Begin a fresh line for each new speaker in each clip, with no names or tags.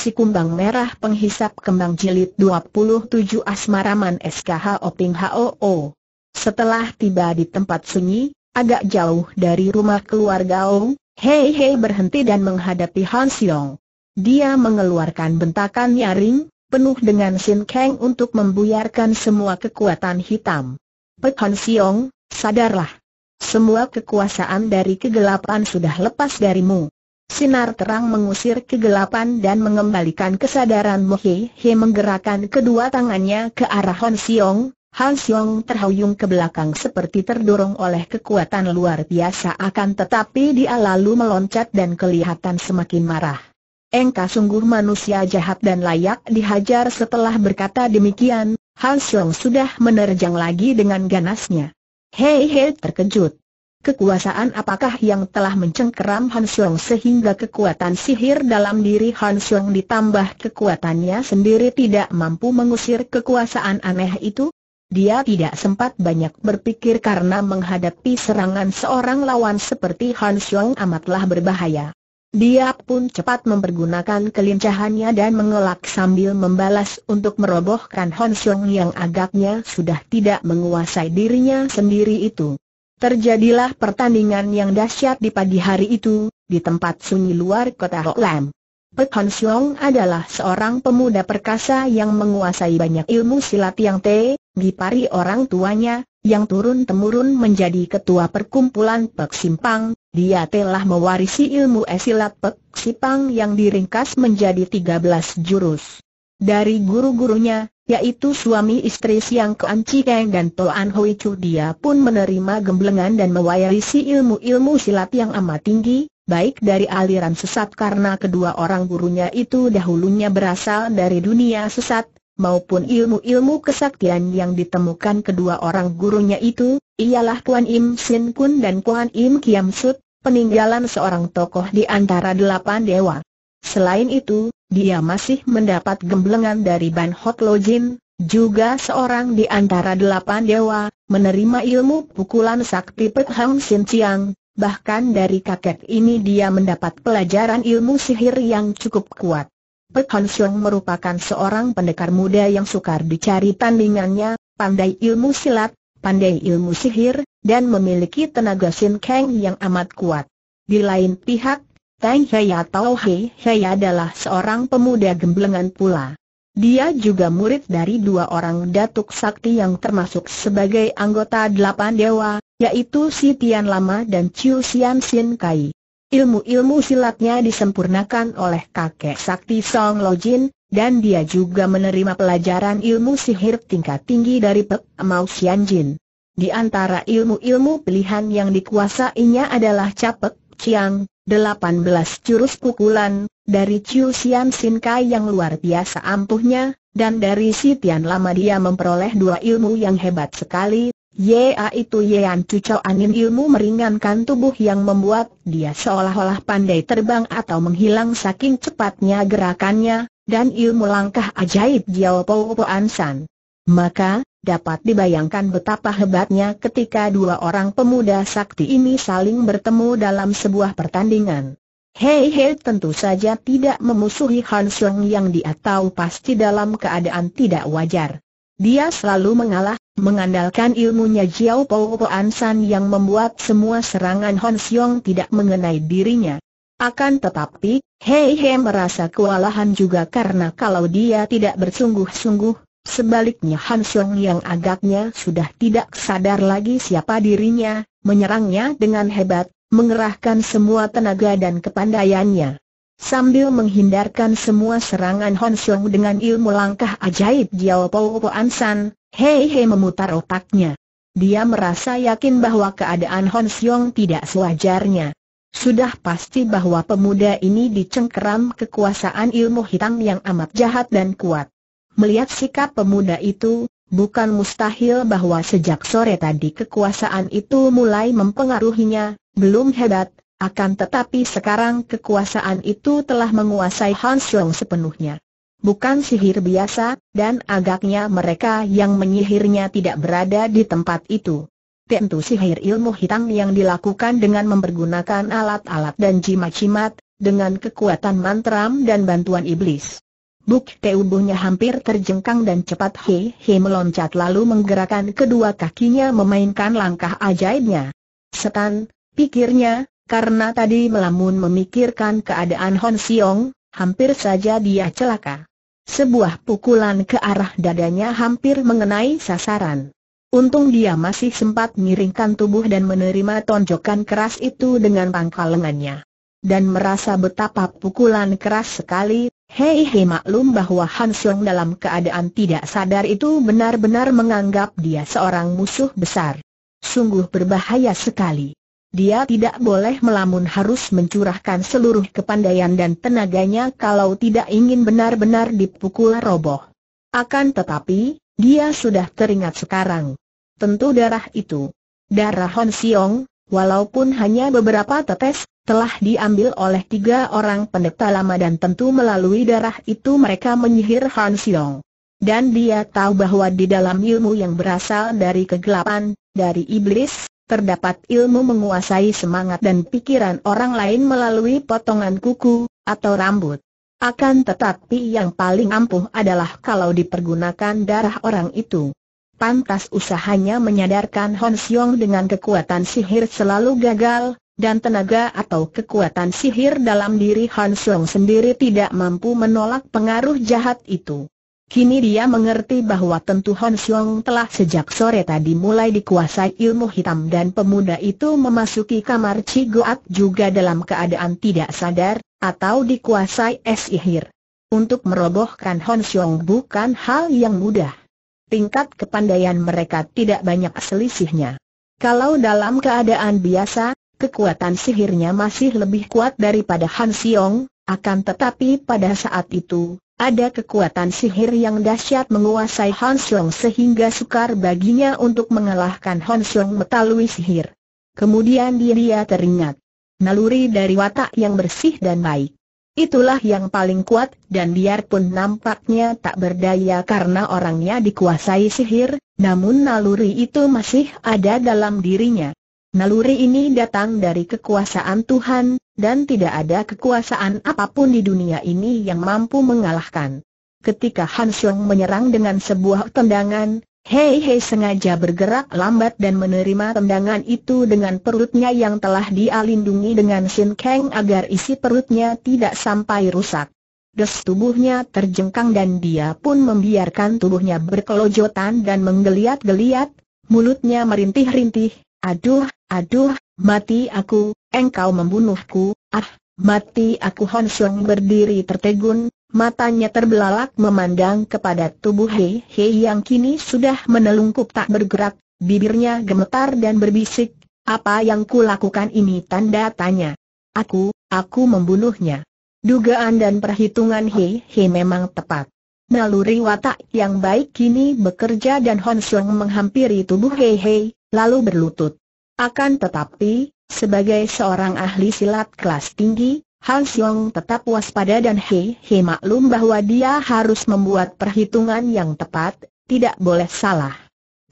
Si Kumbang Merah Penghisap Kembang Jilid 27 Asmaraman SKH Oping HOO Setelah tiba di tempat sunyi, agak jauh dari rumah keluarga Ong, Hei Hei berhenti dan menghadapi Han Siong. Dia mengeluarkan bentakan nyaring, penuh dengan sin keng untuk membuyarkan semua kekuatan hitam. Pek Han Siong, sadarlah. Semua kekuasaan dari kegelapan sudah lepas darimu. Sinar terang mengusir kegelapan dan mengembalikan kesadaran Mo He He menggerakkan kedua tangannya ke arah Han Siong. Han Siong terhuyung ke belakang seperti terdorong oleh kekuatan luar biasa akan tetapi dia lalu meloncat dan kelihatan semakin marah. Engkau sungguh manusia jahat dan layak dihajar setelah berkata demikian, Han Siong sudah menerjang lagi dengan ganasnya. Hei hei terkejut. Kekuasaan apakah yang telah mencengkeram Han Xiong sehingga kekuatan sihir dalam diri Han Xiong ditambah kekuatannya sendiri tidak mampu mengusir kekuasaan aneh itu? Dia tidak sempat banyak berpikir karena menghadapi serangan seorang lawan seperti Han Xiong amatlah berbahaya. Dia pun cepat mempergunakan kelincahannya dan mengelak sambil membalas untuk merobohkan Han Xiong yang agaknya sudah tidak menguasai dirinya sendiri itu. Terjadilah pertandingan yang dahsyat di pagi hari itu, di tempat sunyi luar kota Hoklam. Pek Hon Siong adalah seorang pemuda perkasa yang menguasai banyak ilmu silat yang te, dipari orang tuanya, yang turun-temurun menjadi ketua perkumpulan Pek Simpang, dia telah mewarisi ilmu esilat Pek Simpang yang diringkas menjadi 13 jurus. Dari guru-gurunya, yaitu suami istri Siang Kuan Cikeng dan Toan Hui Chu dia pun menerima gemblengan dan mewarisi ilmu-ilmu silat yang amat tinggi, baik dari aliran sesat karena kedua orang gurunya itu dahulunya berasal dari dunia sesat, maupun ilmu-ilmu kesaktian yang ditemukan kedua orang gurunya itu, ialah Kuan Im Sin Kun dan Kuan Im Kiam Sut, peninggalan seorang tokoh di antara delapan dewa. Selain itu, dia masih mendapat gemblengan dari Ban Hot Lo Jin, juga seorang di antara delapan dewa, menerima ilmu pukulan sakti Pek Hang Sin Chiang, bahkan dari kakek ini dia mendapat pelajaran ilmu sihir yang cukup kuat. Pek Hang Sin merupakan seorang pendekar muda yang sukar dicari tandingannya, pandai ilmu silat, pandai ilmu sihir, dan memiliki tenaga Sin Kang yang amat kuat. Di lain pihak, Teng Hei atau Hei Hei adalah seorang pemuda gemblengan pula. Dia juga murid dari dua orang datuk sakti yang termasuk sebagai anggota delapan dewa, yaitu Si Tian Lama dan Chiu Sian Sin Kai. Ilmu-ilmu silatnya disempurnakan oleh kakek sakti Song Lojin, dan dia juga menerima pelajaran ilmu sihir tingkat tinggi dari Pek Mao Jin. Di antara ilmu-ilmu pilihan yang dikuasainya adalah capek, Chiang. 18 jurus pukulan, dari Chiu Sian Sin Kai yang luar biasa ampuhnya, dan dari si Tian Lama dia memperoleh dua ilmu yang hebat sekali, yaitu Yean Cucau Anin ilmu meringankan tubuh yang membuat dia seolah-olah pandai terbang atau menghilang saking cepatnya gerakannya, dan ilmu langkah ajaib Jiao Po Po Ansan. Maka, Dapat dibayangkan betapa hebatnya ketika dua orang pemuda sakti ini saling bertemu dalam sebuah pertandingan. Hei Hei tentu saja tidak memusuhi Han Sung yang dia tahu pasti dalam keadaan tidak wajar. Dia selalu mengalah, mengandalkan ilmunya Jiao Po Ansan yang membuat semua serangan Han Sung tidak mengenai dirinya. Akan tetapi, Hei Hei merasa kewalahan juga karena kalau dia tidak bersungguh-sungguh, Sebaliknya Han Song yang agaknya sudah tidak sadar lagi siapa dirinya, menyerangnya dengan hebat, mengerahkan semua tenaga dan kepandaiannya. Sambil menghindarkan semua serangan Hansyong Song dengan ilmu langkah ajaib Jiao Po Po San, Hei Hei memutar otaknya. Dia merasa yakin bahwa keadaan Hansyong Song tidak sewajarnya. Sudah pasti bahwa pemuda ini dicengkeram kekuasaan ilmu hitam yang amat jahat dan kuat. Melihat sikap pemuda itu, bukan mustahil bahwa sejak sore tadi kekuasaan itu mulai mempengaruhinya, belum hebat, akan tetapi sekarang kekuasaan itu telah menguasai Han sepenuhnya. Bukan sihir biasa, dan agaknya mereka yang menyihirnya tidak berada di tempat itu. Tentu sihir ilmu hitam yang dilakukan dengan mempergunakan alat-alat dan jimat-jimat, dengan kekuatan mantram dan bantuan iblis. Buk tubuhnya hampir terjengkang dan cepat He He meloncat lalu menggerakkan kedua kakinya memainkan langkah ajaibnya. Setan, pikirnya, karena tadi melamun memikirkan keadaan Hon Siong, hampir saja dia celaka. Sebuah pukulan ke arah dadanya hampir mengenai sasaran. Untung dia masih sempat miringkan tubuh dan menerima tonjokan keras itu dengan pangkal lengannya. Dan merasa betapa pukulan keras sekali, Hei Hei maklum bahwa Han dalam keadaan tidak sadar itu benar-benar menganggap dia seorang musuh besar. Sungguh berbahaya sekali. Dia tidak boleh melamun harus mencurahkan seluruh kepandaian dan tenaganya kalau tidak ingin benar-benar dipukul roboh. Akan tetapi, dia sudah teringat sekarang. Tentu darah itu. Darah Hon Siong, walaupun hanya beberapa tetes, telah diambil oleh tiga orang pendeta lama dan tentu melalui darah itu mereka menyihir Han Siong. Dan dia tahu bahwa di dalam ilmu yang berasal dari kegelapan, dari iblis, terdapat ilmu menguasai semangat dan pikiran orang lain melalui potongan kuku, atau rambut. Akan tetapi yang paling ampuh adalah kalau dipergunakan darah orang itu. Pantas usahanya menyadarkan Hon Siong dengan kekuatan sihir selalu gagal, dan tenaga atau kekuatan sihir dalam diri Han Song sendiri tidak mampu menolak pengaruh jahat itu. Kini dia mengerti bahwa tentu Han Song telah sejak sore tadi mulai dikuasai ilmu hitam dan pemuda itu memasuki kamar Cigoat juga dalam keadaan tidak sadar, atau dikuasai es sihir. Untuk merobohkan Han Song bukan hal yang mudah tingkat kepandaian mereka tidak banyak selisihnya. Kalau dalam keadaan biasa, kekuatan sihirnya masih lebih kuat daripada Han Xiong, akan tetapi pada saat itu, ada kekuatan sihir yang dahsyat menguasai Han Xiong sehingga sukar baginya untuk mengalahkan Han Xiong melalui sihir. Kemudian dia teringat naluri dari watak yang bersih dan baik. Itulah yang paling kuat, dan biarpun nampaknya tak berdaya karena orangnya dikuasai sihir, namun naluri itu masih ada dalam dirinya. Naluri ini datang dari kekuasaan Tuhan, dan tidak ada kekuasaan apapun di dunia ini yang mampu mengalahkan. Ketika Hansung menyerang dengan sebuah tendangan, Hei Hei sengaja bergerak lambat dan menerima tendangan itu dengan perutnya yang telah dialindungi dengan Sin Kang agar isi perutnya tidak sampai rusak. Des tubuhnya terjengkang dan dia pun membiarkan tubuhnya berkelojotan dan menggeliat-geliat, mulutnya merintih-rintih, aduh, aduh, mati aku, engkau membunuhku, ah, mati aku Hon Xiong berdiri tertegun, Matanya terbelalak memandang kepada tubuh Hei Hei yang kini sudah menelungkup tak bergerak, bibirnya gemetar dan berbisik, apa yang kulakukan ini tanda tanya. Aku, aku membunuhnya. Dugaan dan perhitungan Hei Hei memang tepat. Naluri watak yang baik kini bekerja dan Hon Honsung menghampiri tubuh Hei Hei, lalu berlutut. Akan tetapi, sebagai seorang ahli silat kelas tinggi, Han Xiong tetap waspada dan He He maklum bahwa dia harus membuat perhitungan yang tepat, tidak boleh salah.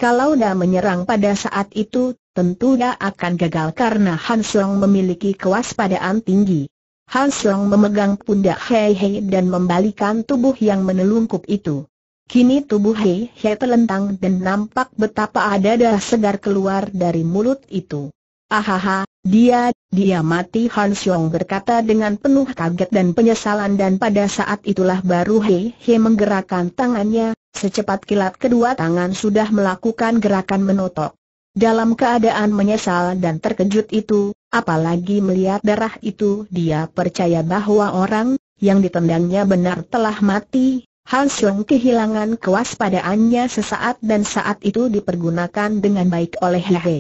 Kalau dia menyerang pada saat itu, tentu dia akan gagal karena Han Xiong memiliki kewaspadaan tinggi. Han Xiong memegang pundak He He dan membalikan tubuh yang menelungkup itu. Kini tubuh He He terlentang dan nampak betapa ada darah segar keluar dari mulut itu. Ahaha, dia, dia mati Han Xiong berkata dengan penuh kaget dan penyesalan dan pada saat itulah baru He He menggerakkan tangannya, secepat kilat kedua tangan sudah melakukan gerakan menotok. Dalam keadaan menyesal dan terkejut itu, apalagi melihat darah itu dia percaya bahwa orang yang ditendangnya benar telah mati, Han Xiong kehilangan kewaspadaannya sesaat dan saat itu dipergunakan dengan baik oleh He He.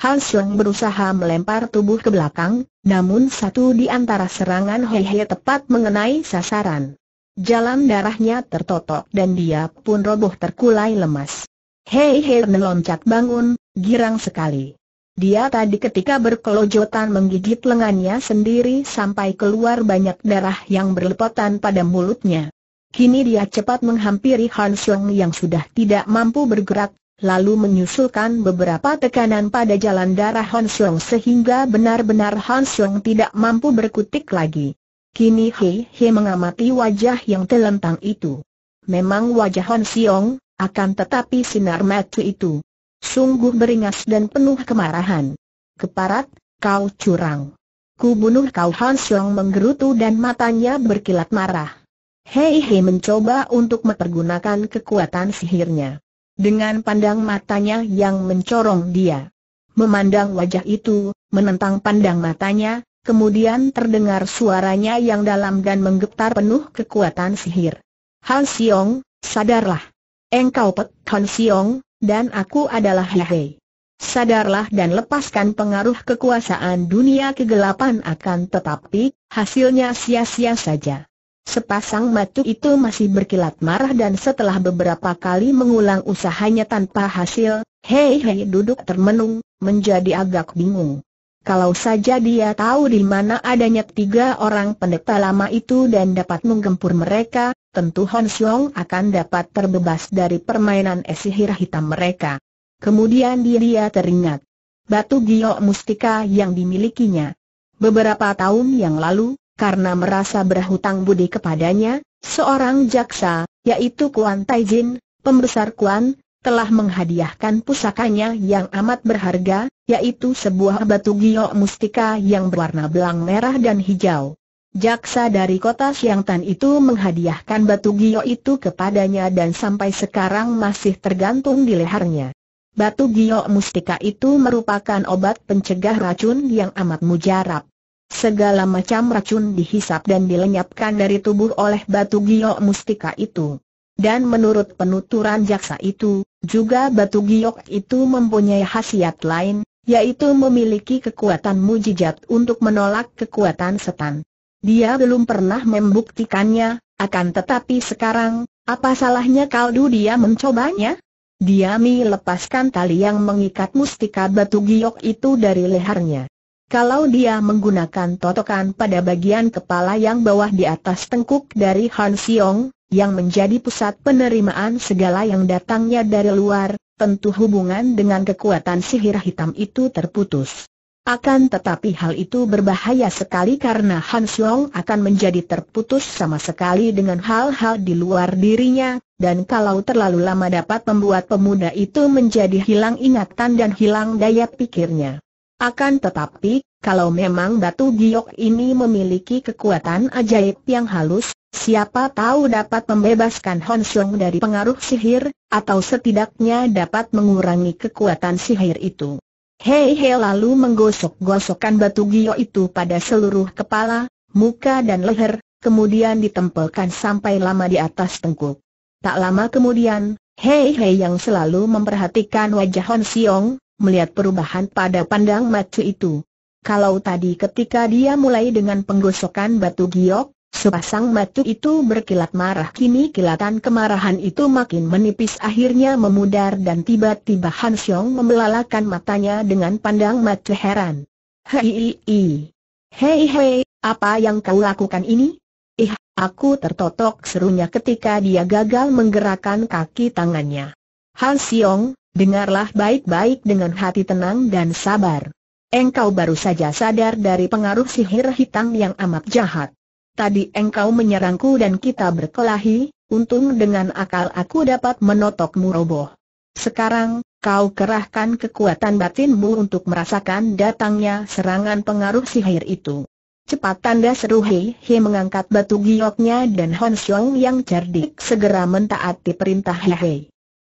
Han Seng berusaha melempar tubuh ke belakang, namun satu di antara serangan Hei Hei tepat mengenai sasaran. Jalan darahnya tertotok dan dia pun roboh terkulai lemas. Hei Hei neloncat bangun, girang sekali. Dia tadi ketika berkelojotan menggigit lengannya sendiri sampai keluar banyak darah yang berlepotan pada mulutnya. Kini dia cepat menghampiri Han yang sudah tidak mampu bergerak, lalu menyusulkan beberapa tekanan pada jalan darah Han sehingga benar-benar Han tidak mampu berkutik lagi. Kini He He mengamati wajah yang telentang itu. Memang wajah Han akan tetapi sinar mata itu sungguh beringas dan penuh kemarahan. Keparat, kau curang. Ku bunuh kau Han menggerutu dan matanya berkilat marah. Hei Hei mencoba untuk mempergunakan kekuatan sihirnya dengan pandang matanya yang mencorong dia. Memandang wajah itu, menentang pandang matanya, kemudian terdengar suaranya yang dalam dan menggetar penuh kekuatan sihir. Han Siong, sadarlah. Engkau Pek Han Siong, dan aku adalah Hei. Sadarlah dan lepaskan pengaruh kekuasaan dunia kegelapan akan tetapi, hasilnya sia-sia saja. Sepasang mata itu masih berkilat marah dan setelah beberapa kali mengulang usahanya tanpa hasil, Hei Hei duduk termenung, menjadi agak bingung. Kalau saja dia tahu di mana adanya tiga orang pendeta lama itu dan dapat menggempur mereka, tentu Hon Xiong akan dapat terbebas dari permainan esihir hitam mereka. Kemudian dia teringat batu giok mustika yang dimilikinya. Beberapa tahun yang lalu, karena merasa berhutang budi kepadanya, seorang jaksa, yaitu Kuan Jin, pembesar Kuan, telah menghadiahkan pusakanya yang amat berharga, yaitu sebuah batu giok mustika yang berwarna belang merah dan hijau. Jaksa dari kota Siangtan itu menghadiahkan batu gio itu kepadanya dan sampai sekarang masih tergantung di lehernya. Batu gio mustika itu merupakan obat pencegah racun yang amat mujarab. Segala macam racun dihisap dan dilenyapkan dari tubuh oleh batu giok mustika itu. Dan menurut penuturan jaksa itu, juga batu giok itu mempunyai khasiat lain, yaitu memiliki kekuatan mujizat untuk menolak kekuatan setan. Dia belum pernah membuktikannya, akan tetapi sekarang, apa salahnya kaldu dia mencobanya? Dia melepaskan tali yang mengikat mustika batu giok itu dari lehernya. Kalau dia menggunakan totokan pada bagian kepala yang bawah di atas tengkuk dari Han Siong, yang menjadi pusat penerimaan segala yang datangnya dari luar, tentu hubungan dengan kekuatan sihir hitam itu terputus. Akan tetapi hal itu berbahaya sekali karena Han Siong akan menjadi terputus sama sekali dengan hal-hal di luar dirinya, dan kalau terlalu lama dapat membuat pemuda itu menjadi hilang ingatan dan hilang daya pikirnya. Akan tetapi, kalau memang batu giok ini memiliki kekuatan ajaib yang halus, siapa tahu dapat membebaskan Hon dari pengaruh sihir, atau setidaknya dapat mengurangi kekuatan sihir itu. Hei Hei lalu menggosok-gosokkan batu giok itu pada seluruh kepala, muka dan leher, kemudian ditempelkan sampai lama di atas tengkuk. Tak lama kemudian, Hei Hei yang selalu memperhatikan wajah Hon Siong, melihat perubahan pada pandang macu itu. Kalau tadi ketika dia mulai dengan penggosokan batu giok, sepasang macu itu berkilat marah kini kilatan kemarahan itu makin menipis akhirnya memudar dan tiba-tiba Han Xiong membelalakan matanya dengan pandang macu heran. Hei, hei, hei, hei, apa yang kau lakukan ini? Ih, eh, aku tertotok serunya ketika dia gagal menggerakkan kaki tangannya. Han Xiong, Dengarlah baik-baik dengan hati tenang dan sabar. Engkau baru saja sadar dari pengaruh sihir hitam yang amat jahat. Tadi engkau menyerangku dan kita berkelahi, untung dengan akal aku dapat menotokmu roboh. Sekarang, kau kerahkan kekuatan batinmu untuk merasakan datangnya serangan pengaruh sihir itu. Cepat tanda seru Hei He mengangkat batu gioknya dan Hon Xiong yang cerdik segera mentaati perintah Hei Hei.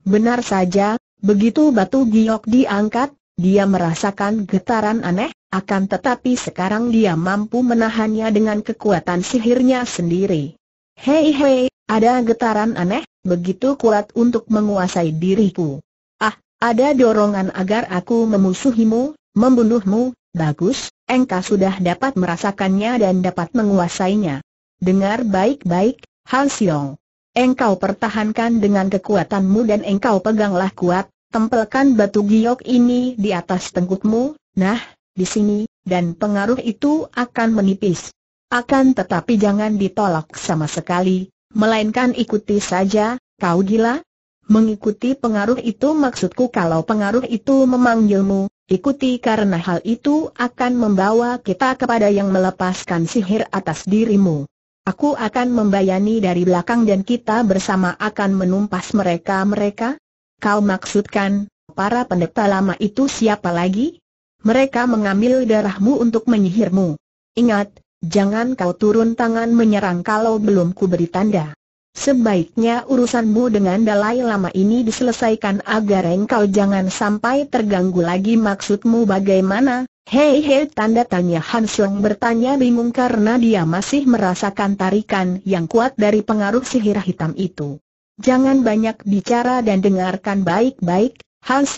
Benar saja, Begitu batu giok diangkat, dia merasakan getaran aneh, akan tetapi sekarang dia mampu menahannya dengan kekuatan sihirnya sendiri. Hei hei, ada getaran aneh, begitu kuat untuk menguasai diriku. Ah, ada dorongan agar aku memusuhimu, membunuhmu, bagus, engkau sudah dapat merasakannya dan dapat menguasainya. Dengar baik-baik, Han Xiong engkau pertahankan dengan kekuatanmu dan engkau peganglah kuat, tempelkan batu giok ini di atas tengkukmu, nah, di sini, dan pengaruh itu akan menipis. Akan tetapi jangan ditolak sama sekali, melainkan ikuti saja, kau gila? Mengikuti pengaruh itu maksudku kalau pengaruh itu memanggilmu, ikuti karena hal itu akan membawa kita kepada yang melepaskan sihir atas dirimu. Aku akan membayani dari belakang dan kita bersama akan menumpas mereka-mereka? Kau maksudkan, para pendeta lama itu siapa lagi? Mereka mengambil darahmu untuk menyihirmu. Ingat, jangan kau turun tangan menyerang kalau belum ku beri tanda. Sebaiknya urusanmu dengan Dalai Lama ini diselesaikan agar engkau jangan sampai terganggu lagi maksudmu bagaimana? Hei hei tanda tanya Han bertanya bingung karena dia masih merasakan tarikan yang kuat dari pengaruh sihir hitam itu. Jangan banyak bicara dan dengarkan baik-baik, Han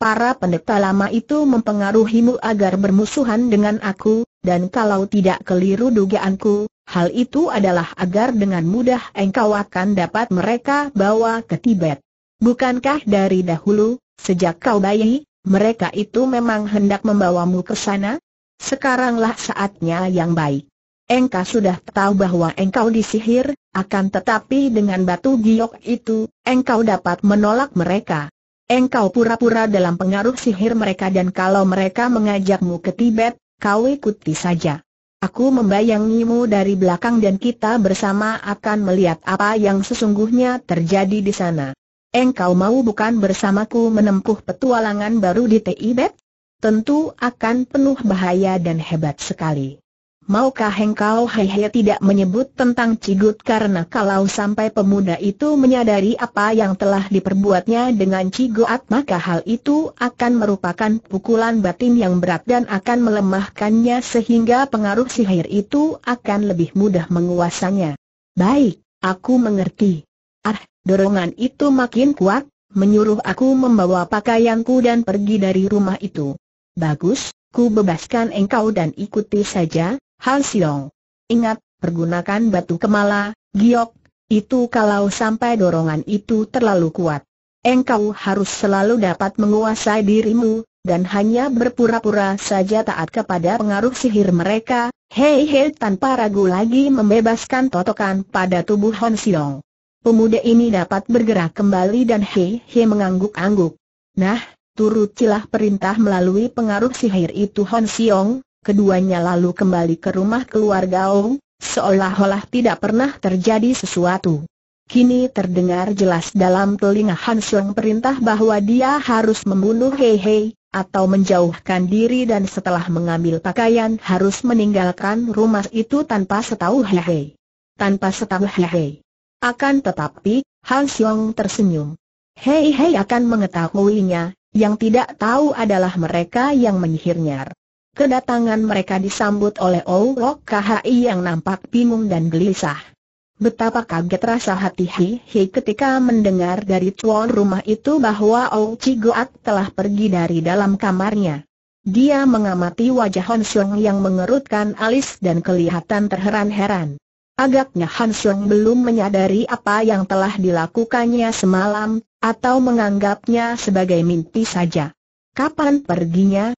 Para pendeta lama itu mempengaruhimu agar bermusuhan dengan aku, dan kalau tidak keliru dugaanku, hal itu adalah agar dengan mudah engkau akan dapat mereka bawa ke Tibet. Bukankah dari dahulu, sejak kau bayi, mereka itu memang hendak membawamu ke sana? Sekaranglah saatnya yang baik. Engkau sudah tahu bahwa engkau disihir, akan tetapi dengan batu giok itu, engkau dapat menolak mereka. Engkau pura-pura dalam pengaruh sihir mereka dan kalau mereka mengajakmu ke Tibet, kau ikuti saja. Aku membayangimu dari belakang dan kita bersama akan melihat apa yang sesungguhnya terjadi di sana. Engkau mau bukan bersamaku menempuh petualangan baru di Tibet? Tentu akan penuh bahaya dan hebat sekali. Maukah engkau hehe tidak menyebut tentang Cigut karena kalau sampai pemuda itu menyadari apa yang telah diperbuatnya dengan Cigut maka hal itu akan merupakan pukulan batin yang berat dan akan melemahkannya sehingga pengaruh sihir itu akan lebih mudah menguasanya. Baik, aku mengerti. Ah, Dorongan itu makin kuat, menyuruh aku membawa pakaianku dan pergi dari rumah itu. Bagus, ku bebaskan engkau dan ikuti saja, Hal Siong. Ingat, pergunakan batu kemala, giok, itu kalau sampai dorongan itu terlalu kuat. Engkau harus selalu dapat menguasai dirimu, dan hanya berpura-pura saja taat kepada pengaruh sihir mereka, Hei Hei tanpa ragu lagi membebaskan totokan pada tubuh Hon Siong pemuda ini dapat bergerak kembali dan He He mengangguk-angguk. Nah, turutilah perintah melalui pengaruh sihir itu Hon Siong, keduanya lalu kembali ke rumah keluarga Ong, seolah-olah tidak pernah terjadi sesuatu. Kini terdengar jelas dalam telinga Han Siong perintah bahwa dia harus membunuh Hei Hei, atau menjauhkan diri dan setelah mengambil pakaian harus meninggalkan rumah itu tanpa setahu Hehe. Tanpa setahu Hehe. Akan tetapi, Han Xiong tersenyum. Hei Hei akan mengetahuinya, yang tidak tahu adalah mereka yang menyihirnya. Kedatangan mereka disambut oleh Lok KHI yang nampak bingung dan gelisah. Betapa kaget rasa hati Hei Hei ketika mendengar dari tuan rumah itu bahwa Ou Chigoat telah pergi dari dalam kamarnya. Dia mengamati wajah Hon Xiong yang mengerutkan alis dan kelihatan terheran-heran. Agaknya Hansung belum menyadari apa yang telah dilakukannya semalam, atau menganggapnya sebagai mimpi saja. Kapan perginya,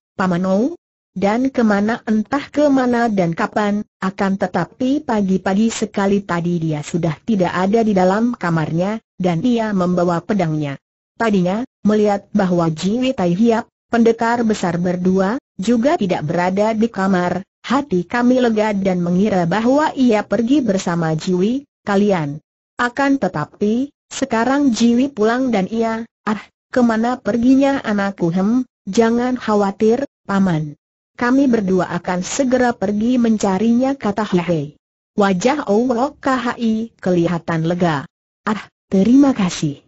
Ou? Dan kemana entah kemana dan kapan, akan tetapi pagi-pagi sekali tadi dia sudah tidak ada di dalam kamarnya, dan ia membawa pedangnya. Tadinya, melihat bahwa Jiwi Tai Hiap, pendekar besar berdua, juga tidak berada di kamar, Hati kami lega dan mengira bahwa ia pergi bersama Jiwi, kalian. Akan tetapi, sekarang Jiwi pulang dan ia, ah, kemana perginya anakku hem, jangan khawatir, paman. Kami berdua akan segera pergi mencarinya kata Hei. Wajah Owok KHI kelihatan lega. Ah, terima kasih.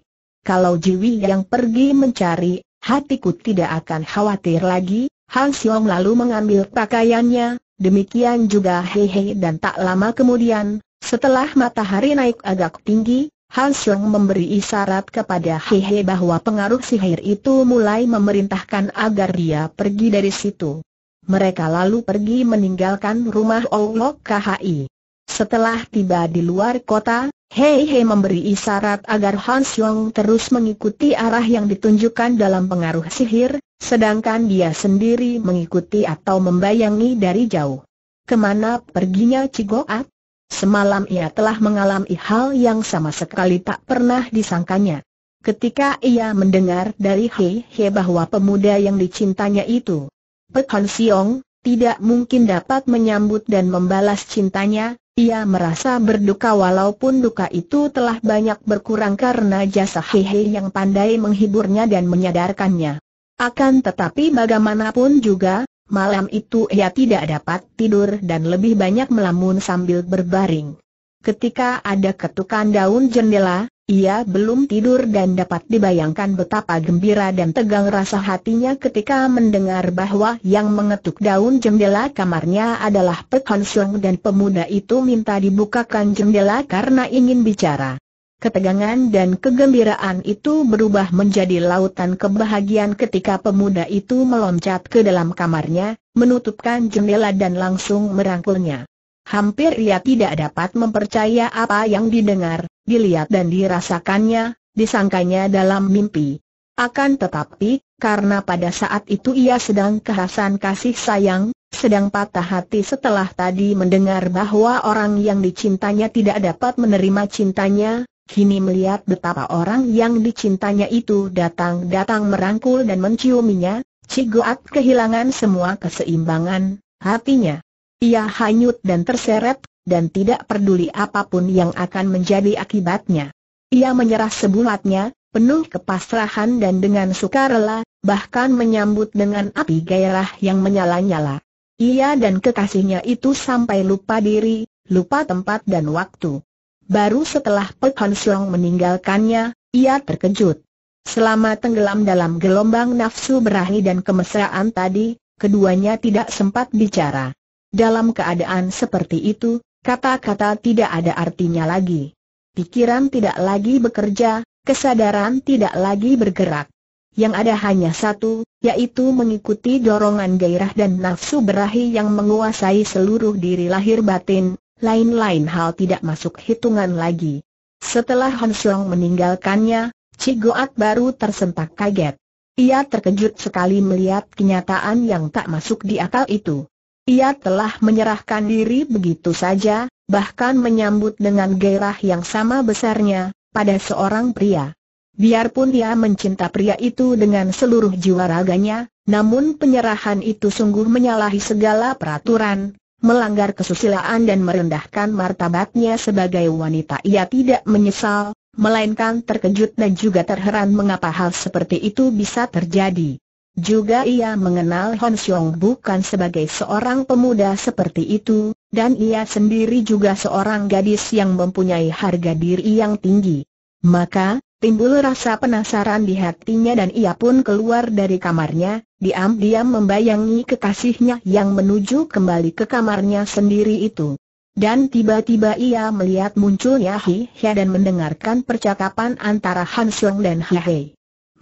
Kalau Jiwi yang pergi mencari, hatiku tidak akan khawatir lagi, Han Xiong lalu mengambil pakaiannya, Demikian juga Hehe dan tak lama kemudian, setelah matahari naik agak tinggi, Han Xiong memberi isyarat kepada Hehe bahwa pengaruh sihir itu mulai memerintahkan agar dia pergi dari situ. Mereka lalu pergi meninggalkan rumah Olok KHI. Setelah tiba di luar kota, Hehe memberi isyarat agar Han Xiong terus mengikuti arah yang ditunjukkan dalam pengaruh sihir, Sedangkan dia sendiri mengikuti atau membayangi dari jauh. Kemana perginya Cigoat? Semalam ia telah mengalami hal yang sama sekali tak pernah disangkanya. Ketika ia mendengar dari Hei Hei bahwa pemuda yang dicintanya itu, Pek Han Siong, tidak mungkin dapat menyambut dan membalas cintanya, ia merasa berduka walaupun duka itu telah banyak berkurang karena jasa Hei Hei yang pandai menghiburnya dan menyadarkannya. Akan tetapi bagaimanapun juga, malam itu ia tidak dapat tidur dan lebih banyak melamun sambil berbaring. Ketika ada ketukan daun jendela, ia belum tidur dan dapat dibayangkan betapa gembira dan tegang rasa hatinya ketika mendengar bahwa yang mengetuk daun jendela kamarnya adalah Pek Hon dan pemuda itu minta dibukakan jendela karena ingin bicara. Ketegangan dan kegembiraan itu berubah menjadi lautan kebahagiaan ketika pemuda itu meloncat ke dalam kamarnya, menutupkan jendela dan langsung merangkulnya. Hampir ia tidak dapat mempercaya apa yang didengar, dilihat dan dirasakannya, disangkanya dalam mimpi. Akan tetapi, karena pada saat itu ia sedang kehasan kasih sayang, sedang patah hati setelah tadi mendengar bahwa orang yang dicintanya tidak dapat menerima cintanya, kini melihat betapa orang yang dicintanya itu datang-datang merangkul dan menciuminya, Cigoat kehilangan semua keseimbangan, hatinya. Ia hanyut dan terseret, dan tidak peduli apapun yang akan menjadi akibatnya. Ia menyerah sebulatnya, penuh kepasrahan dan dengan sukarela, bahkan menyambut dengan api gairah yang menyala-nyala. Ia dan kekasihnya itu sampai lupa diri, lupa tempat dan waktu. Baru setelah Pek Han meninggalkannya, ia terkejut. Selama tenggelam dalam gelombang nafsu berahi dan kemesraan tadi, keduanya tidak sempat bicara. Dalam keadaan seperti itu, kata-kata tidak ada artinya lagi. Pikiran tidak lagi bekerja, kesadaran tidak lagi bergerak. Yang ada hanya satu, yaitu mengikuti dorongan gairah dan nafsu berahi yang menguasai seluruh diri lahir batin, lain-lain hal tidak masuk hitungan lagi. Setelah Han meninggalkannya, Cigoat baru tersentak kaget. Ia terkejut sekali melihat kenyataan yang tak masuk di akal itu. Ia telah menyerahkan diri begitu saja, bahkan menyambut dengan gairah yang sama besarnya, pada seorang pria. Biarpun ia mencinta pria itu dengan seluruh jiwa raganya, namun penyerahan itu sungguh menyalahi segala peraturan, melanggar kesusilaan dan merendahkan martabatnya sebagai wanita ia tidak menyesal, melainkan terkejut dan juga terheran mengapa hal seperti itu bisa terjadi. Juga ia mengenal Hon Xiong bukan sebagai seorang pemuda seperti itu, dan ia sendiri juga seorang gadis yang mempunyai harga diri yang tinggi. Maka, Timbul rasa penasaran di hatinya dan ia pun keluar dari kamarnya, diam-diam membayangi kekasihnya yang menuju kembali ke kamarnya sendiri itu. Dan tiba-tiba ia melihat munculnya Hi dan mendengarkan percakapan antara Han Xiong dan Hi Hei.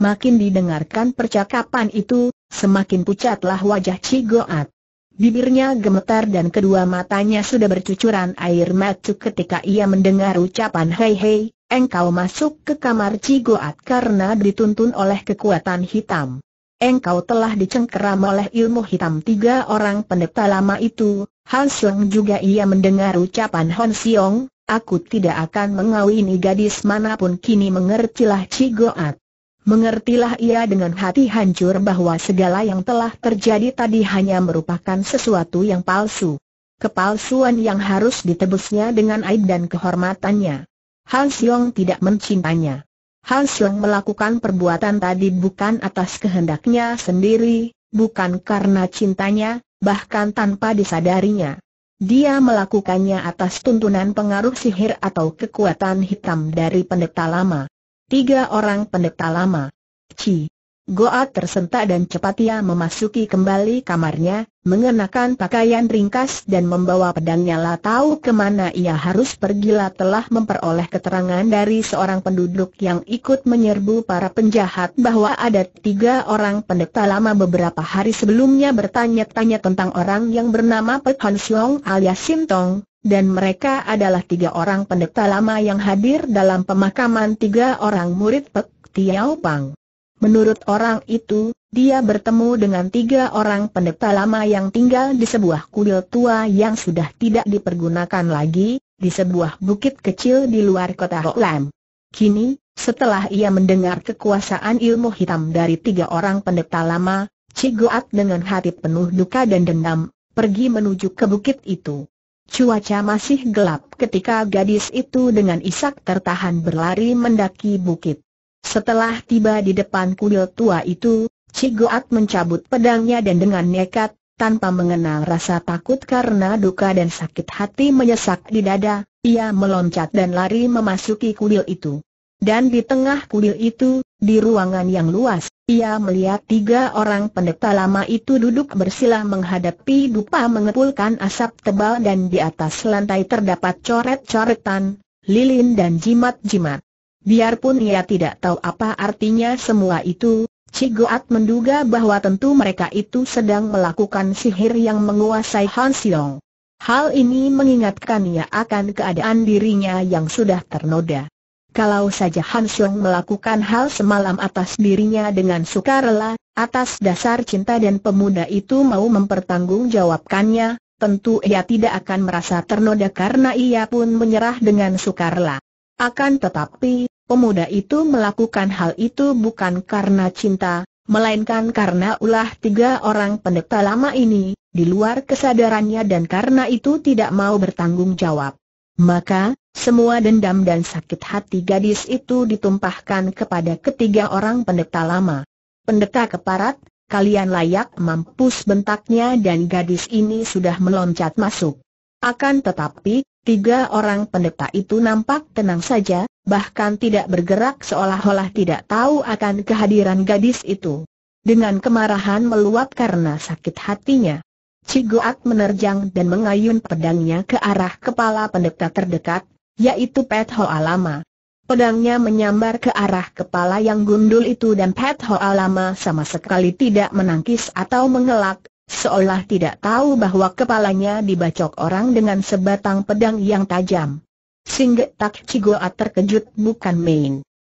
Makin didengarkan percakapan itu, semakin pucatlah wajah Goat. Bibirnya gemetar dan kedua matanya sudah bercucuran air mata ketika ia mendengar ucapan Hei Hei, engkau masuk ke kamar Cigoat karena dituntun oleh kekuatan hitam. Engkau telah dicengkeram oleh ilmu hitam tiga orang pendeta lama itu, Han Xiong juga ia mendengar ucapan Hon Siong, aku tidak akan mengawini gadis manapun kini mengertilah Cigoat. Mengertilah ia dengan hati hancur bahwa segala yang telah terjadi tadi hanya merupakan sesuatu yang palsu. Kepalsuan yang harus ditebusnya dengan aib dan kehormatannya. Han Siong tidak mencintanya. Han Siong melakukan perbuatan tadi bukan atas kehendaknya sendiri, bukan karena cintanya, bahkan tanpa disadarinya. Dia melakukannya atas tuntunan pengaruh sihir atau kekuatan hitam dari pendeta lama. Tiga orang pendeta lama. Ci. Goa tersentak dan cepat ia memasuki kembali kamarnya, mengenakan pakaian ringkas dan membawa pedangnya lah tahu kemana ia harus pergi. pergilah telah memperoleh keterangan dari seorang penduduk yang ikut menyerbu para penjahat bahwa ada tiga orang pendeta lama beberapa hari sebelumnya bertanya-tanya tentang orang yang bernama Pek Hon Siong alias Sim Tong dan mereka adalah tiga orang pendeta lama yang hadir dalam pemakaman tiga orang murid Pek Tiao Pang. Menurut orang itu, dia bertemu dengan tiga orang pendeta lama yang tinggal di sebuah kuil tua yang sudah tidak dipergunakan lagi, di sebuah bukit kecil di luar kota Hoklam. Kini, setelah ia mendengar kekuasaan ilmu hitam dari tiga orang pendeta lama, Cigoat dengan hati penuh duka dan dendam, pergi menuju ke bukit itu. Cuaca masih gelap ketika gadis itu dengan isak tertahan berlari mendaki bukit. Setelah tiba di depan kuil tua itu, Cigoat mencabut pedangnya dan dengan nekat, tanpa mengenal rasa takut karena duka dan sakit hati menyesak di dada, ia meloncat dan lari memasuki kuil itu. Dan di tengah kuil itu, di ruangan yang luas, ia melihat tiga orang pendeta lama itu duduk bersila menghadapi dupa mengepulkan asap tebal dan di atas lantai terdapat coret-coretan, lilin dan jimat-jimat. Biarpun ia tidak tahu apa artinya semua itu, Cigoat menduga bahwa tentu mereka itu sedang melakukan sihir yang menguasai Han Siong. Hal ini mengingatkan ia akan keadaan dirinya yang sudah ternoda. Kalau saja Han Xiong melakukan hal semalam atas dirinya dengan sukarela, atas dasar cinta dan pemuda itu mau mempertanggungjawabkannya, tentu ia tidak akan merasa ternoda karena ia pun menyerah dengan sukarela. Akan tetapi, pemuda itu melakukan hal itu bukan karena cinta, melainkan karena ulah tiga orang pendeta lama ini, di luar kesadarannya dan karena itu tidak mau bertanggung jawab. Maka, semua dendam dan sakit hati gadis itu ditumpahkan kepada ketiga orang pendeta lama. Pendeta keparat, kalian layak mampus bentaknya dan gadis ini sudah meloncat masuk. Akan tetapi, tiga orang pendeta itu nampak tenang saja, bahkan tidak bergerak seolah-olah tidak tahu akan kehadiran gadis itu. Dengan kemarahan meluap karena sakit hatinya. Cigoat menerjang dan mengayun pedangnya ke arah kepala pendeta terdekat, yaitu Pet Ho Alama. Pedangnya menyambar ke arah kepala yang gundul itu dan Pet Ho Alama sama sekali tidak menangkis atau mengelak, seolah tidak tahu bahwa kepalanya dibacok orang dengan sebatang pedang yang tajam. Singgit Tak Cigoa terkejut bukan main.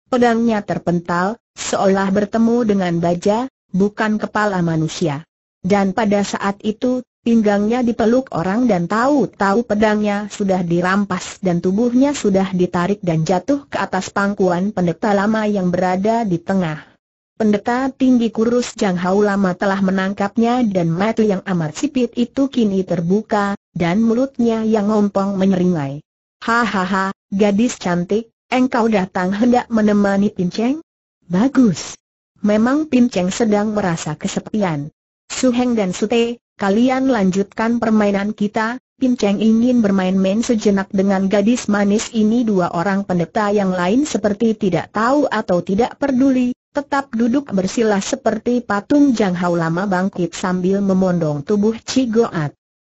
Pedangnya terpental, seolah bertemu dengan baja, bukan kepala manusia. Dan pada saat itu, pinggangnya dipeluk orang dan tahu-tahu pedangnya sudah dirampas dan tubuhnya sudah ditarik dan jatuh ke atas pangkuan pendeta lama yang berada di tengah. Pendeta tinggi kurus Jang Hao lama telah menangkapnya dan mata yang amat sipit itu kini terbuka, dan mulutnya yang ngompong menyeringai. Hahaha, gadis cantik, engkau datang hendak menemani Pinceng? Bagus. Memang Pinceng sedang merasa kesepian. Suheng dan Sute, kalian lanjutkan permainan kita, Pin Cheng ingin bermain-main sejenak dengan gadis manis ini dua orang pendeta yang lain seperti tidak tahu atau tidak peduli, tetap duduk bersila seperti patung Jang Hao lama bangkit sambil memondong tubuh Ci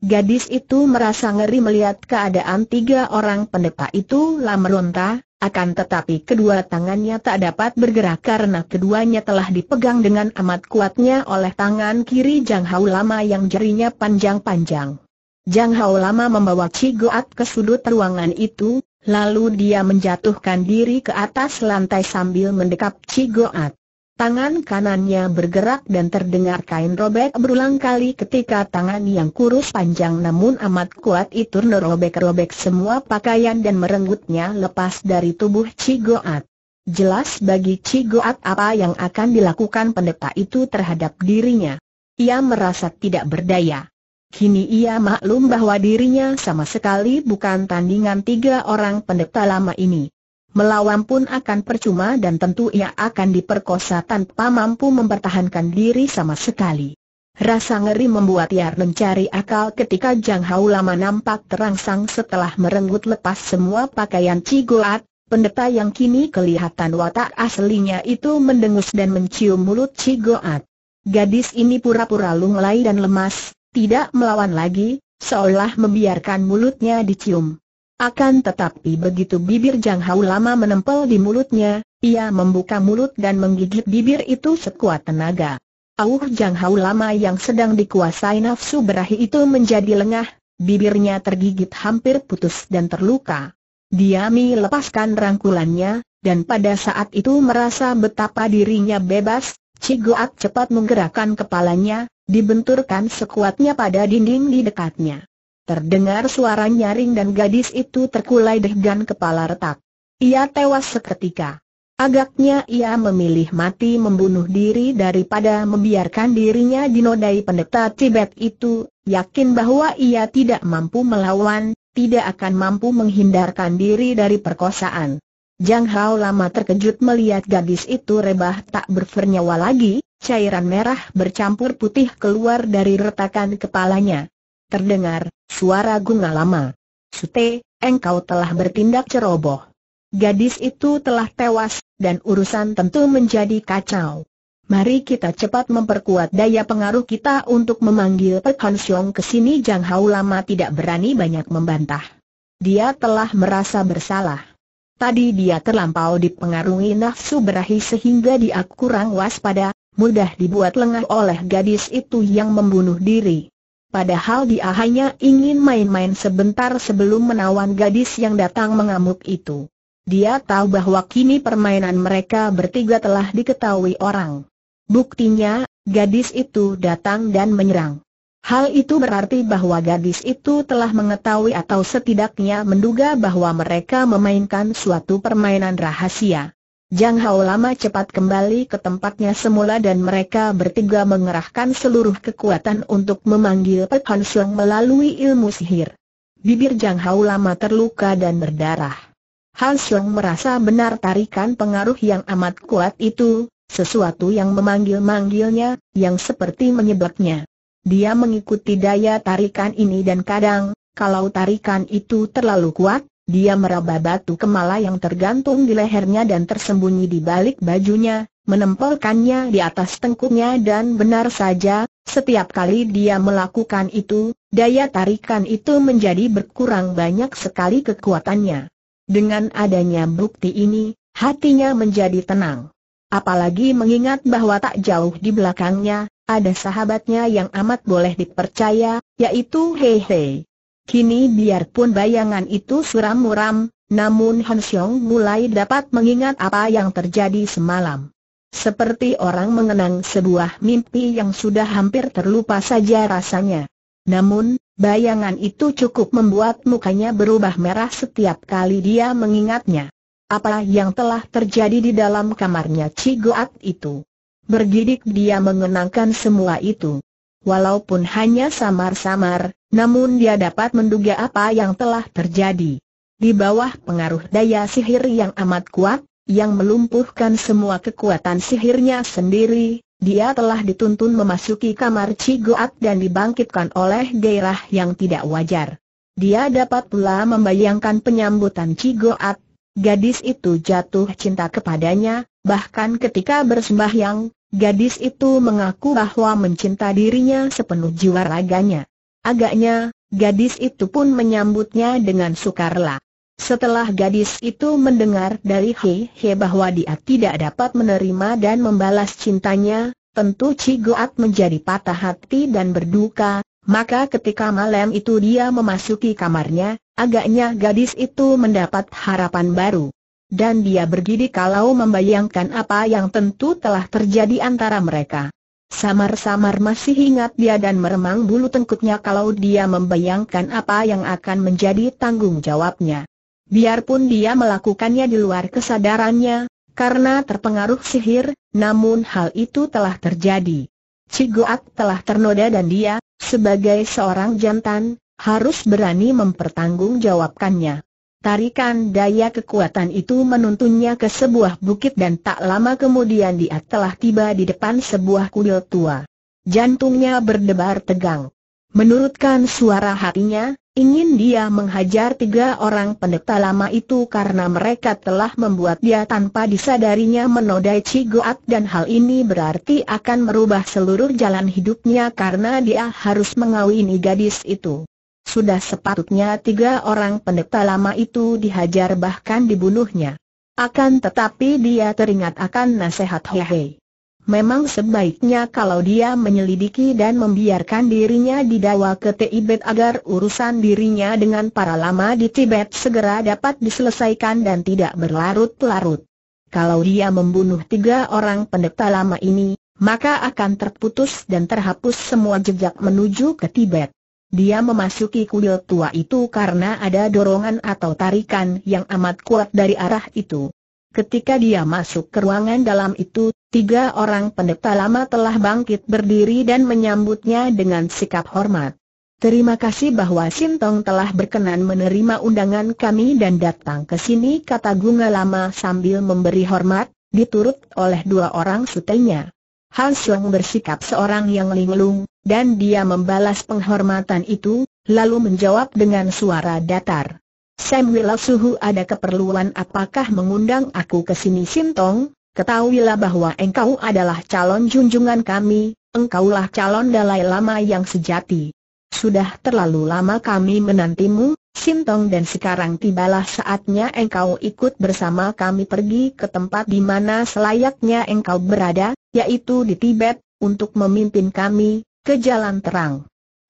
Gadis itu merasa ngeri melihat keadaan tiga orang pendeta itu lah meronta, akan tetapi kedua tangannya tak dapat bergerak karena keduanya telah dipegang dengan amat kuatnya oleh tangan kiri Jang Hao Lama yang jarinya panjang-panjang. Jang Hao Lama membawa Cigoat ke sudut ruangan itu, lalu dia menjatuhkan diri ke atas lantai sambil mendekap Cigoat. Tangan kanannya bergerak dan terdengar kain robek berulang kali ketika tangan yang kurus panjang namun amat kuat itu nerobek-robek semua pakaian dan merenggutnya lepas dari tubuh Cigoat. Jelas bagi Cigoat apa yang akan dilakukan pendeta itu terhadap dirinya. Ia merasa tidak berdaya. Kini ia maklum bahwa dirinya sama sekali bukan tandingan tiga orang pendeta lama ini melawan pun akan percuma dan tentu ia akan diperkosa tanpa mampu mempertahankan diri sama sekali. Rasa ngeri membuat Yar mencari akal ketika Jang Hao Lama nampak terangsang setelah merenggut lepas semua pakaian Cigoat, pendeta yang kini kelihatan watak aslinya itu mendengus dan mencium mulut Cigoat. Gadis ini pura-pura lunglai dan lemas, tidak melawan lagi, seolah membiarkan mulutnya dicium. Akan tetapi begitu bibir Jang Hao lama menempel di mulutnya, ia membuka mulut dan menggigit bibir itu sekuat tenaga. Auh Jang Hao lama yang sedang dikuasai nafsu berahi itu menjadi lengah, bibirnya tergigit hampir putus dan terluka. Diami lepaskan rangkulannya, dan pada saat itu merasa betapa dirinya bebas, Cigoat cepat menggerakkan kepalanya, dibenturkan sekuatnya pada dinding di dekatnya. Terdengar suara nyaring dan gadis itu terkulai dengan kepala retak. Ia tewas seketika. Agaknya ia memilih mati membunuh diri daripada membiarkan dirinya dinodai pendeta Tibet itu, yakin bahwa ia tidak mampu melawan, tidak akan mampu menghindarkan diri dari perkosaan. Jang Hao lama terkejut melihat gadis itu rebah tak bernyawa lagi, cairan merah bercampur putih keluar dari retakan kepalanya terdengar suara lama, Sute, engkau telah bertindak ceroboh. Gadis itu telah tewas, dan urusan tentu menjadi kacau. Mari kita cepat memperkuat daya pengaruh kita untuk memanggil Pek Han ke sini Jang Hao lama tidak berani banyak membantah. Dia telah merasa bersalah. Tadi dia terlampau dipengaruhi nafsu berahi sehingga dia kurang waspada, mudah dibuat lengah oleh gadis itu yang membunuh diri. Padahal dia hanya ingin main-main sebentar sebelum menawan gadis yang datang mengamuk itu. Dia tahu bahwa kini permainan mereka bertiga telah diketahui orang. Buktinya, gadis itu datang dan menyerang. Hal itu berarti bahwa gadis itu telah mengetahui atau setidaknya menduga bahwa mereka memainkan suatu permainan rahasia. Jang Hao lama cepat kembali ke tempatnya semula dan mereka bertiga mengerahkan seluruh kekuatan untuk memanggil Pek Han Seng melalui ilmu sihir. Bibir Jang Hao lama terluka dan berdarah. Han merasa benar tarikan pengaruh yang amat kuat itu, sesuatu yang memanggil-manggilnya, yang seperti menyebabnya. Dia mengikuti daya tarikan ini dan kadang, kalau tarikan itu terlalu kuat, dia meraba batu kemala yang tergantung di lehernya dan tersembunyi di balik bajunya, menempelkannya di atas tengkuknya dan benar saja, setiap kali dia melakukan itu, daya tarikan itu menjadi berkurang banyak sekali kekuatannya. Dengan adanya bukti ini, hatinya menjadi tenang. Apalagi mengingat bahwa tak jauh di belakangnya, ada sahabatnya yang amat boleh dipercaya, yaitu Hei Hei. Kini biarpun bayangan itu suram-muram, namun Han Xiong mulai dapat mengingat apa yang terjadi semalam. Seperti orang mengenang sebuah mimpi yang sudah hampir terlupa saja rasanya. Namun, bayangan itu cukup membuat mukanya berubah merah setiap kali dia mengingatnya. Apa yang telah terjadi di dalam kamarnya Cigoat itu. Bergidik dia mengenangkan semua itu. Walaupun hanya samar-samar, namun dia dapat menduga apa yang telah terjadi. Di bawah pengaruh daya sihir yang amat kuat, yang melumpuhkan semua kekuatan sihirnya sendiri, dia telah dituntun memasuki kamar Cigoat dan dibangkitkan oleh gairah yang tidak wajar. Dia dapat pula membayangkan penyambutan Cigoat, gadis itu jatuh cinta kepadanya, bahkan ketika bersembahyang, gadis itu mengaku bahwa mencinta dirinya sepenuh jiwa raganya. Agaknya, gadis itu pun menyambutnya dengan sukarela. Setelah gadis itu mendengar dari He He bahwa dia tidak dapat menerima dan membalas cintanya, tentu Cigoat menjadi patah hati dan berduka, maka ketika malam itu dia memasuki kamarnya, agaknya gadis itu mendapat harapan baru. Dan dia bergidik kalau membayangkan apa yang tentu telah terjadi antara mereka. Samar-samar masih ingat dia dan meremang bulu tengkuknya kalau dia membayangkan apa yang akan menjadi tanggung jawabnya. Biarpun dia melakukannya di luar kesadarannya, karena terpengaruh sihir, namun hal itu telah terjadi. Cigoat telah ternoda dan dia, sebagai seorang jantan, harus berani mempertanggungjawabkannya. Tarikan daya kekuatan itu menuntunnya ke sebuah bukit dan tak lama kemudian dia telah tiba di depan sebuah kuil tua. Jantungnya berdebar tegang. Menurutkan suara hatinya, ingin dia menghajar tiga orang pendeta lama itu karena mereka telah membuat dia tanpa disadarinya menodai Cigoat dan hal ini berarti akan merubah seluruh jalan hidupnya karena dia harus mengawini gadis itu. Sudah sepatutnya tiga orang pendeta lama itu dihajar bahkan dibunuhnya. Akan tetapi dia teringat akan nasihat Hehe. Memang sebaiknya kalau dia menyelidiki dan membiarkan dirinya didawa ke Tibet agar urusan dirinya dengan para lama di Tibet segera dapat diselesaikan dan tidak berlarut-larut. Kalau dia membunuh tiga orang pendeta lama ini, maka akan terputus dan terhapus semua jejak menuju ke Tibet. Dia memasuki kuil tua itu karena ada dorongan atau tarikan yang amat kuat dari arah itu. Ketika dia masuk ke ruangan dalam itu, tiga orang pendeta lama telah bangkit berdiri dan menyambutnya dengan sikap hormat. Terima kasih bahwa Sintong telah berkenan menerima undangan kami dan datang ke sini kata Gunga Lama sambil memberi hormat, diturut oleh dua orang sutenya. Han Xiong bersikap seorang yang linglung, dan dia membalas penghormatan itu, lalu menjawab dengan suara datar. Samuel Suhu ada keperluan apakah mengundang aku ke sini Sintong? Ketahuilah bahwa engkau adalah calon junjungan kami, engkaulah calon Dalai Lama yang sejati. Sudah terlalu lama kami menantimu, Sintong dan sekarang tibalah saatnya engkau ikut bersama kami pergi ke tempat di mana selayaknya engkau berada, yaitu di Tibet, untuk memimpin kami ke jalan terang.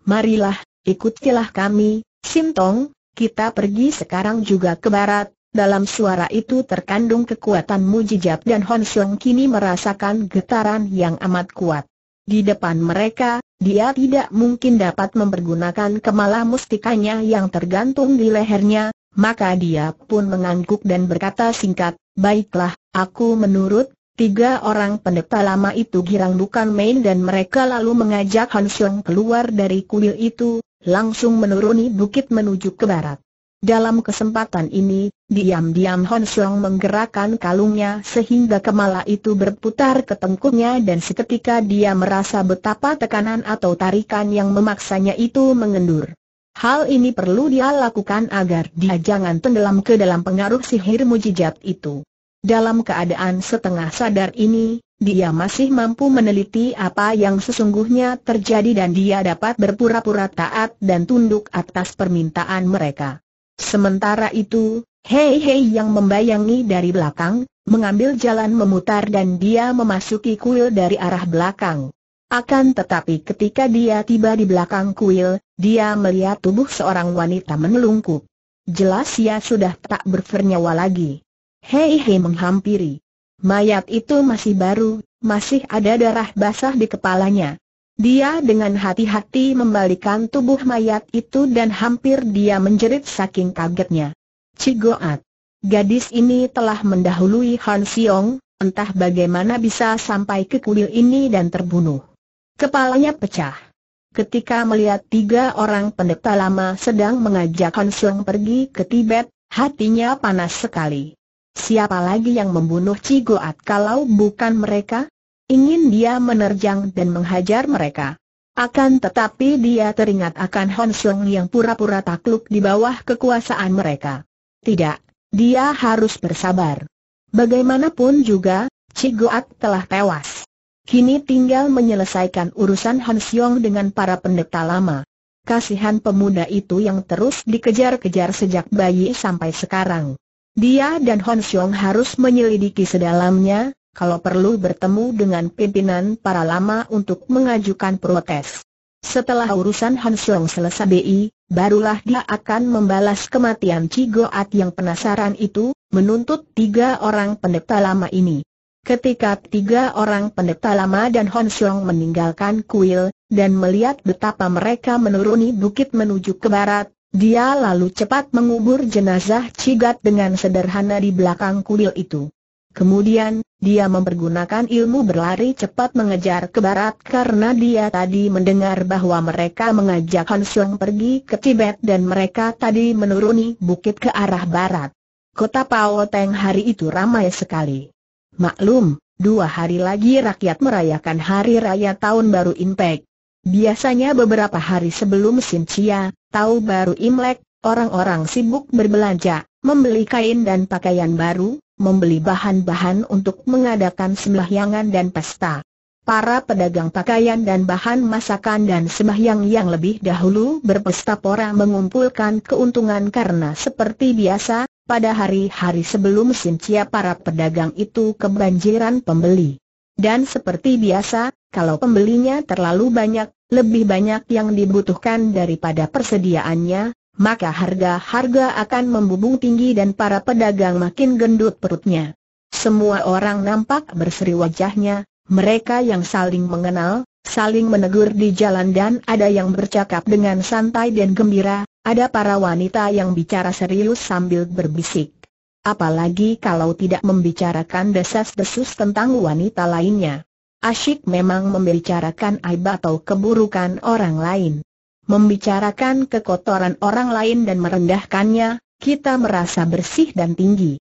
Marilah, ikutilah kami, Sintong, kita pergi sekarang juga ke barat. Dalam suara itu terkandung kekuatan mujijab dan Hon kini merasakan getaran yang amat kuat. Di depan mereka, dia tidak mungkin dapat mempergunakan kemala mustikanya yang tergantung di lehernya, maka dia pun mengangguk dan berkata singkat, Baiklah, aku menurut, tiga orang pendeta lama itu girang bukan main dan mereka lalu mengajak Hansung keluar dari kuil itu, langsung menuruni bukit menuju ke barat. Dalam kesempatan ini, diam-diam Hon menggerakkan kalungnya sehingga kemala itu berputar ke tengkuknya dan seketika dia merasa betapa tekanan atau tarikan yang memaksanya itu mengendur. Hal ini perlu dia lakukan agar dia jangan tenggelam ke dalam pengaruh sihir mujijat itu. Dalam keadaan setengah sadar ini, dia masih mampu meneliti apa yang sesungguhnya terjadi dan dia dapat berpura-pura taat dan tunduk atas permintaan mereka. Sementara itu, Hei Hei yang membayangi dari belakang, mengambil jalan memutar dan dia memasuki kuil dari arah belakang. Akan tetapi ketika dia tiba di belakang kuil, dia melihat tubuh seorang wanita menelungkup. Jelas ia sudah tak bernyawa lagi. Hei Hei menghampiri. Mayat itu masih baru, masih ada darah basah di kepalanya. Dia dengan hati-hati membalikan tubuh mayat itu dan hampir dia menjerit saking kagetnya. Cigoat. Gadis ini telah mendahului Han Siong, entah bagaimana bisa sampai ke kuil ini dan terbunuh. Kepalanya pecah. Ketika melihat tiga orang pendeta lama sedang mengajak Han Siong pergi ke Tibet, hatinya panas sekali. Siapa lagi yang membunuh Cigoat kalau bukan mereka? Ingin dia menerjang dan menghajar mereka. Akan tetapi dia teringat akan Hon Sung yang pura-pura takluk di bawah kekuasaan mereka. Tidak, dia harus bersabar. Bagaimanapun juga, Cigoat telah tewas. Kini tinggal menyelesaikan urusan Han dengan para pendeta lama. Kasihan pemuda itu yang terus dikejar-kejar sejak bayi sampai sekarang. Dia dan Hon harus menyelidiki sedalamnya, kalau perlu bertemu dengan pimpinan para lama untuk mengajukan protes. Setelah urusan Han Xiong selesai BI, barulah dia akan membalas kematian Cigoat yang penasaran itu, menuntut tiga orang pendeta lama ini. Ketika tiga orang pendeta lama dan Han Xiong meninggalkan kuil, dan melihat betapa mereka menuruni bukit menuju ke barat, dia lalu cepat mengubur jenazah Cigat dengan sederhana di belakang kuil itu. Kemudian, dia mempergunakan ilmu berlari cepat mengejar ke barat karena dia tadi mendengar bahwa mereka mengajak Han Xiong pergi ke Tibet dan mereka tadi menuruni bukit ke arah barat. Kota Teng hari itu ramai sekali. Maklum, dua hari lagi rakyat merayakan Hari Raya Tahun Baru Impek. Biasanya beberapa hari sebelum Sinchia, tahu baru Imlek, orang-orang sibuk berbelanja, membeli kain dan pakaian baru, membeli bahan-bahan untuk mengadakan sembahyangan dan pesta. Para pedagang pakaian dan bahan masakan dan sembahyang yang lebih dahulu berpesta pora mengumpulkan keuntungan karena seperti biasa, pada hari-hari sebelum sincia para pedagang itu kebanjiran pembeli. Dan seperti biasa, kalau pembelinya terlalu banyak, lebih banyak yang dibutuhkan daripada persediaannya, maka harga-harga akan membubung tinggi dan para pedagang makin gendut perutnya. Semua orang nampak berseri wajahnya, mereka yang saling mengenal, saling menegur di jalan dan ada yang bercakap dengan santai dan gembira, ada para wanita yang bicara serius sambil berbisik. Apalagi kalau tidak membicarakan desas-desus tentang wanita lainnya. Asyik memang membicarakan aib atau keburukan orang lain. Membicarakan kekotoran orang lain dan merendahkannya, kita merasa bersih dan tinggi.